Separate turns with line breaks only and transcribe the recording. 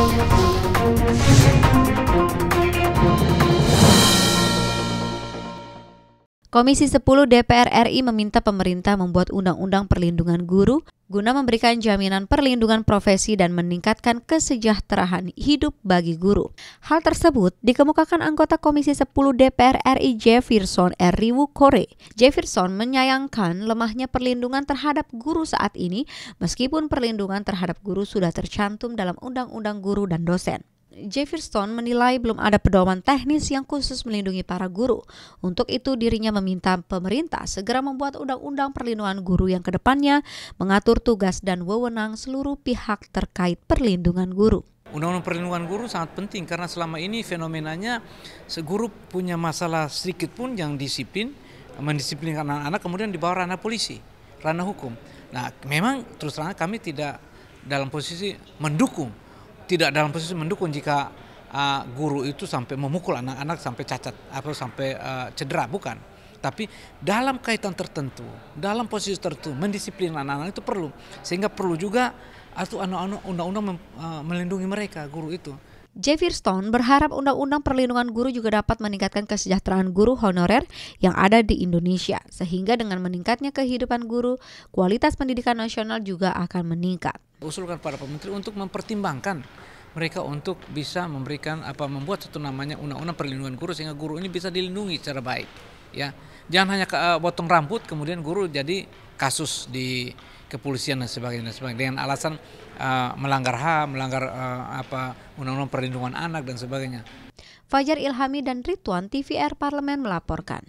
Música Komisi 10 DPR RI meminta pemerintah membuat undang-undang perlindungan guru guna memberikan jaminan perlindungan profesi dan meningkatkan kesejahteraan hidup bagi guru. Hal tersebut dikemukakan anggota Komisi 10 DPR RI Jefferson Riwu Kore. Jefferson menyayangkan lemahnya perlindungan terhadap guru saat ini meskipun perlindungan terhadap guru sudah tercantum dalam Undang-Undang Guru dan Dosen. Jefferson menilai belum ada pedoman teknis yang khusus melindungi para guru. Untuk itu dirinya meminta pemerintah segera membuat undang-undang perlindungan guru yang kedepannya mengatur tugas dan wewenang seluruh pihak terkait perlindungan guru.
Undang-undang perlindungan guru sangat penting karena selama ini fenomenanya seguru punya masalah sedikit pun yang disiplin, mendisiplinkan anak-anak kemudian dibawa ranah polisi, ranah hukum. Nah memang terus terang kami tidak dalam posisi mendukung tidak dalam posisi mendukung jika uh, guru itu sampai memukul anak-anak sampai cacat atau sampai uh, cedera bukan tapi dalam kaitan tertentu dalam posisi tertentu mendisiplin anak-anak itu perlu sehingga perlu juga atau undang-undang mem, uh, melindungi mereka guru itu
Javier Stone berharap undang-undang perlindungan guru juga dapat meningkatkan kesejahteraan guru honorer yang ada di Indonesia, sehingga dengan meningkatnya kehidupan guru, kualitas pendidikan nasional juga akan meningkat.
Usulkan para pemerintah untuk mempertimbangkan mereka untuk bisa memberikan apa membuat satu namanya undang-undang perlindungan guru sehingga guru ini bisa dilindungi secara baik ya jangan hanya ke, uh, potong rambut kemudian guru jadi kasus di kepolisian dan sebagainya dan sebagainya dengan alasan uh, melanggar HAM, melanggar uh, apa undang-undang perlindungan anak dan sebagainya.
Fajar Ilhami dan Rituan TVR Parlemen melaporkan.